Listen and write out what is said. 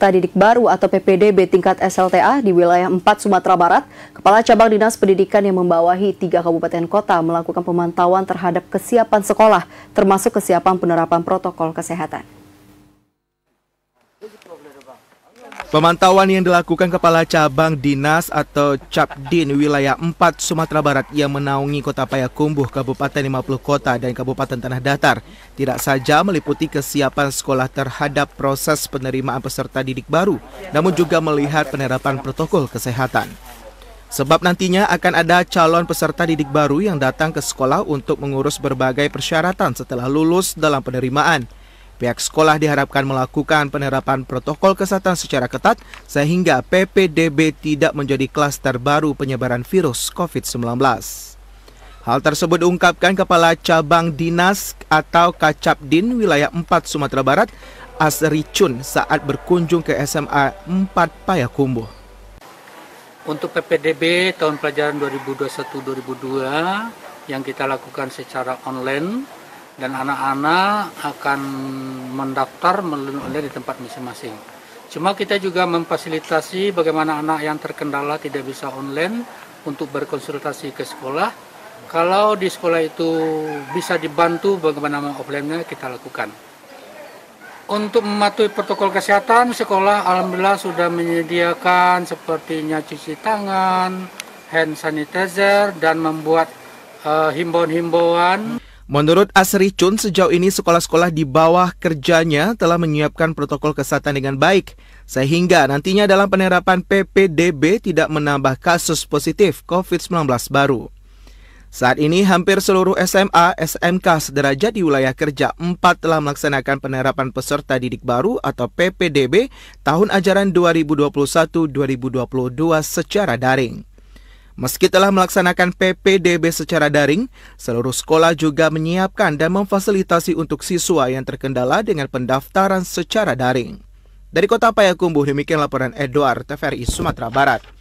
peserta didik baru atau PPDB tingkat SLTA di wilayah 4 Sumatera Barat, Kepala Cabang Dinas Pendidikan yang membawahi tiga kabupaten kota melakukan pemantauan terhadap kesiapan sekolah, termasuk kesiapan penerapan protokol kesehatan. Pemantauan yang dilakukan Kepala Cabang Dinas atau Capdin Wilayah 4 Sumatera Barat yang menaungi Kota Payakumbuh, Kabupaten 50 Kota dan Kabupaten Tanah Datar tidak saja meliputi kesiapan sekolah terhadap proses penerimaan peserta didik baru, namun juga melihat penerapan protokol kesehatan. Sebab nantinya akan ada calon peserta didik baru yang datang ke sekolah untuk mengurus berbagai persyaratan setelah lulus dalam penerimaan – Pihak sekolah diharapkan melakukan penerapan protokol kesehatan secara ketat sehingga PPDB tidak menjadi klaster baru penyebaran virus COVID-19. Hal tersebut diungkapkan Kepala Cabang Dinas atau Kacapdin Wilayah 4 Sumatera Barat Asri Chun saat berkunjung ke SMA 4 Payakumbuh. Untuk PPDB tahun pelajaran 2021-2022 yang kita lakukan secara online dan anak-anak akan mendaftar melalui di tempat masing-masing. Cuma kita juga memfasilitasi bagaimana anak yang terkendala tidak bisa online untuk berkonsultasi ke sekolah. Kalau di sekolah itu bisa dibantu bagaimana offline-nya kita lakukan. Untuk mematuhi protokol kesehatan, sekolah alhamdulillah sudah menyediakan sepertinya cuci tangan, hand sanitizer, dan membuat uh, himbauan-himbauan. Menurut Asri Chun, sejauh ini sekolah-sekolah di bawah kerjanya telah menyiapkan protokol kesehatan dengan baik, sehingga nantinya dalam penerapan PPDB tidak menambah kasus positif COVID-19 baru. Saat ini hampir seluruh SMA, SMK sederajat di wilayah kerja 4 telah melaksanakan penerapan peserta didik baru atau PPDB tahun ajaran 2021-2022 secara daring. Meski telah melaksanakan PPDB secara daring, seluruh sekolah juga menyiapkan dan memfasilitasi untuk siswa yang terkendala dengan pendaftaran secara daring. Dari Kota Payakumbuh, demikian laporan Edward TVRI Sumatera Barat.